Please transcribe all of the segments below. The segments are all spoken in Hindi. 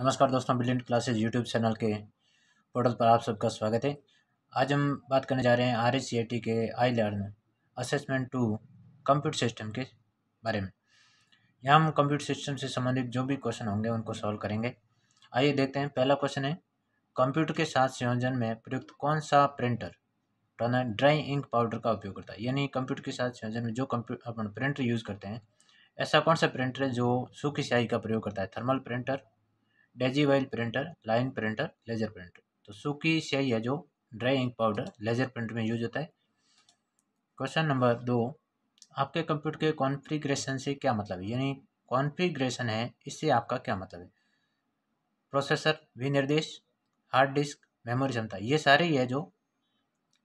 नमस्कार दोस्तों ब्रिलियंट क्लासेज यूट्यूब चैनल के पोर्टल पर आप सबका स्वागत है आज हम बात करने जा रहे हैं R K I learn assessment to computer system के बारे में यहाँ हम कंप्यूटर सिस्टम से संबंधित जो भी क्वेश्चन होंगे उनको सॉल्व करेंगे आइए देखते हैं पहला क्वेश्चन है कंप्यूटर के साथ संयोजन में प्रयुक्त कौन सा प्रिंटर टोना ड्राई इंक पाउडर का उपयोग करता है यानी कंप्यूटर के साथ संयोजन में जो कंप्यूटर अपन प्रिंटर यूज़ करते हैं ऐसा कौन सा प्रिंटर है जो सूखी स्याही का प्रयोग करता है thermal printer daisy wheel printer line printer laser printer तो सूखी स्याही है जो dry ink powder laser printer में यूज होता है क्वेश्चन नंबर दो आपके कंप्यूटर के कॉन्फ़िगरेशन से क्या मतलब है यानी कॉन्फ़िगरेशन है इससे आपका क्या मतलब है प्रोसेसर विनिर्देश हार्ड डिस्क मेमोरी क्षमता ये सारे ही है जो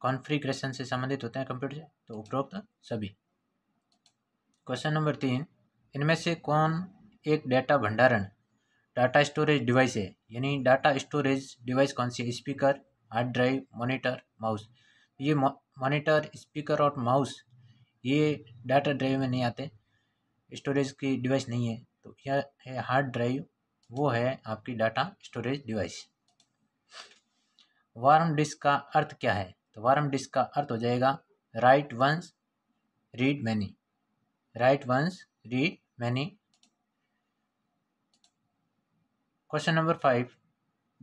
कॉन्फ़िगरेशन से संबंधित होते हैं कंप्यूटर से तो उपरोक्त सभी क्वेश्चन नंबर तीन इनमें से कौन एक डेटा भंडारण डाटा स्टोरेज डिवाइस है यानी डाटा स्टोरेज डिवाइस कौन सी है speaker hard drive monitor mouse ये मॉनिटर स्पीकर और माउस ये डाटा ड्राइव में नहीं आते स्टोरेज की डिवाइस नहीं है तो यह है हार्ड ड्राइव वो है आपकी data storage device worm disk का अर्थ क्या है तो वार्म डिस्क का अर्थ हो जाएगा write once read many write once read many question number five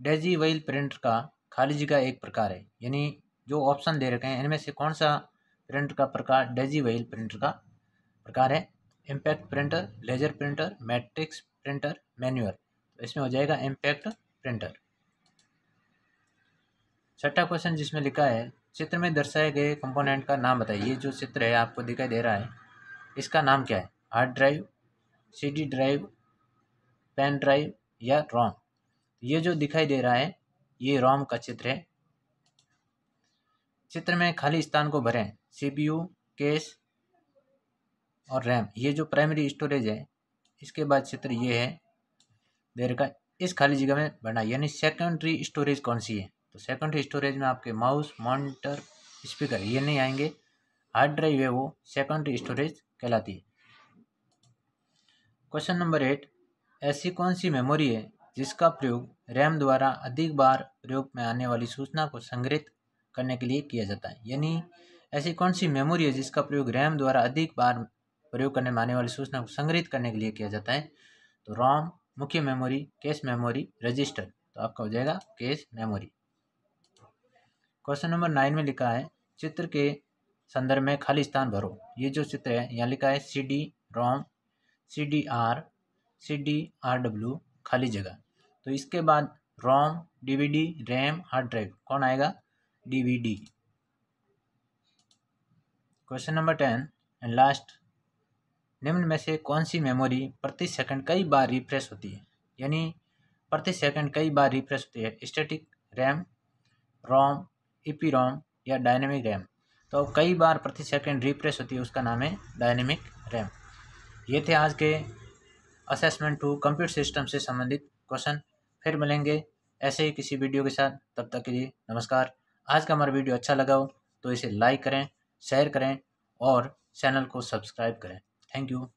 daisy wheel print का खाली जगह एक प्रकार है यानी जो ऑप्शन दे रखे हैं इनमें से कौन सा प्रिंट का प्रकार डेजी वेल प्रिंटर का प्रकार है impact printer laser printer matrix printer manual तो इसमें हो जाएगा इम्पैक्ट प्रिंटर छठा क्वेश्चन जिसमें लिखा है चित्र में दर्शाए गए कंपोनेंट का नाम बताइए ये जो चित्र है आपको दिखाई दे रहा है इसका नाम क्या है hard drive CD drive pen drive या रोम ये जो दिखाई दे रहा है ये रोम का चित्र है चित्र में खाली स्थान को भरें सीपीयू केस और रैम ये जो प्राइमरी स्टोरेज है इसके बाद चित्र ये है देर का इस खाली जगह में भरना यानी सेकेंडरी स्टोरेज कौन सी है तो सेकेंडरी स्टोरेज में आपके माउस मॉनिटर स्पीकर ये नहीं आएंगे हार्ड ड्राइव है वो सेकेंडरी स्टोरेज कहलाती है क्वेश्चन नंबर एट ऐसी कौन सी मेमोरी है जिसका प्रयोग रैम द्वारा अधिक बार प्रयोग में आने वाली सूचना को संग्रहित करने के लिए किया जाता है यानी ऐसी कौन सी मेमोरी है जिसका प्रयोग रैम द्वारा अधिक बार प्रयोग करने में आने वाली सूचना को संग्रहित करने के लिए किया जाता है तो रॉम मुख्य मेमोरी कैश मेमोरी रजिस्टर तो आपका हो जाएगा cache memory question number nine में लिखा है चित्र के संदर्भ में खाली स्थान भरो ये जो चित्र है यहाँ लिखा है C D ROM C D R C D R W खाली जगह तो इसके बाद ROM DVD RAM hard drive कौन आएगा DVD question number ten and last निम्न में से कौन सी मेमोरी प्रति सेकंड कई बार रिफ्रेश होती है यानी प्रति सेकंड कई बार रिफ्रेश होती है स्टैटिक रैम रोम ई रोम या डायनेमिक रैम तो कई बार प्रति सेकंड रिफ्रेश होती है उसका नाम है डायनेमिक रैम ये थे आज के असेसमेंट टू कंप्यूटर सिस्टम से संबंधित क्वेश्चन फिर मिलेंगे ऐसे ही किसी वीडियो के साथ तब तक के लिए नमस्कार आज का हमारा वीडियो अच्छा लगा हो तो इसे लाइक करें शेयर करें और चैनल को सब्सक्राइब करें थैंक यू